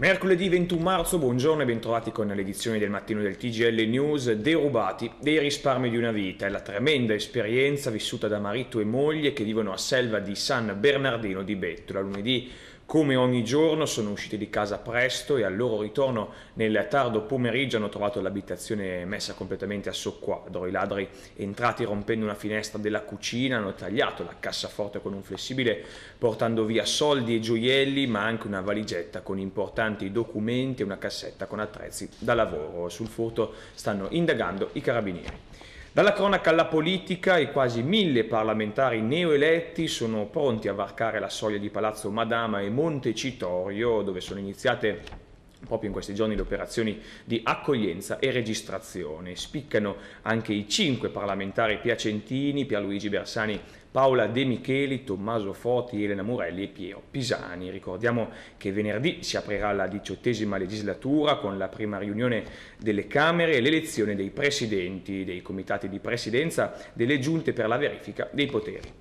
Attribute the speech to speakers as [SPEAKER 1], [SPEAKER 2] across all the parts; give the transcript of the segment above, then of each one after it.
[SPEAKER 1] Mercoledì 21 marzo, buongiorno e bentrovati con l'edizione del mattino del TGL News Derubati dei risparmi di una vita È la tremenda esperienza vissuta da marito e moglie che vivono a Selva di San Bernardino di Bettola. Lunedì come ogni giorno sono usciti di casa presto e al loro ritorno nel tardo pomeriggio hanno trovato l'abitazione messa completamente a soqquadro. I ladri entrati rompendo una finestra della cucina hanno tagliato la cassaforte con un flessibile portando via soldi e gioielli ma anche una valigetta con importanti documenti e una cassetta con attrezzi da lavoro. Sul furto stanno indagando i carabinieri. Dalla cronaca alla politica, i quasi mille parlamentari neoeletti sono pronti a varcare la soglia di Palazzo Madama e Montecitorio, dove sono iniziate proprio in questi giorni le operazioni di accoglienza e registrazione. Spiccano anche i cinque parlamentari piacentini, Pierluigi Bersani, Paola De Micheli, Tommaso Foti, Elena Morelli e Piero Pisani. Ricordiamo che venerdì si aprirà la diciottesima legislatura con la prima riunione delle Camere e l'elezione dei presidenti, dei comitati di presidenza, delle giunte per la verifica dei poteri.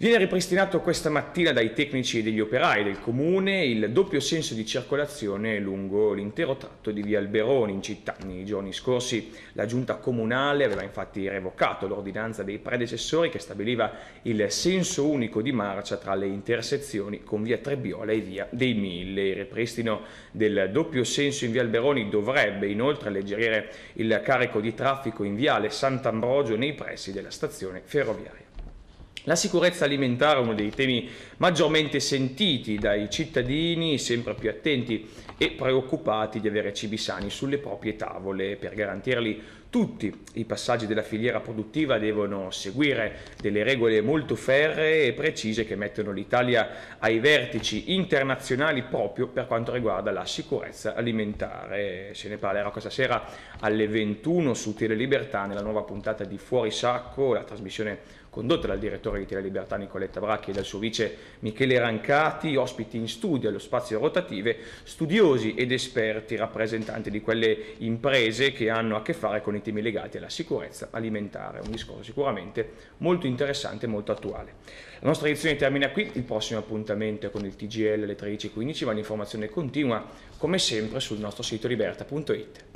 [SPEAKER 1] Viene ripristinato questa mattina dai tecnici e degli operai del comune il doppio senso di circolazione lungo l'intero tratto di via Alberoni in città. Nei giorni scorsi la giunta comunale aveva infatti revocato l'ordinanza dei predecessori che stabiliva il senso unico di marcia tra le intersezioni con via Trebbiola e via dei Mille. Il ripristino del doppio senso in via Alberoni dovrebbe inoltre alleggerire il carico di traffico in viale Sant'Ambrogio nei pressi della stazione ferroviaria. La sicurezza alimentare è uno dei temi maggiormente sentiti dai cittadini, sempre più attenti e preoccupati di avere cibi sani sulle proprie tavole per garantirli tutti i passaggi della filiera produttiva devono seguire delle regole molto ferree e precise che mettono l'Italia ai vertici internazionali proprio per quanto riguarda la sicurezza alimentare. Se ne parlerà questa sera alle 21 su Tele Libertà nella nuova puntata di Fuori Sacco, la trasmissione condotta dal direttore di Tele Libertà Nicoletta Bracchi e dal suo vice Michele Rancati, ospiti in studio allo spazio rotative, studiosi ed esperti rappresentanti di quelle imprese che hanno a che fare con i i temi legati alla sicurezza alimentare, un discorso sicuramente molto interessante e molto attuale. La nostra edizione termina qui, il prossimo appuntamento è con il TGL alle 13.15, ma l'informazione continua come sempre sul nostro sito liberta.it.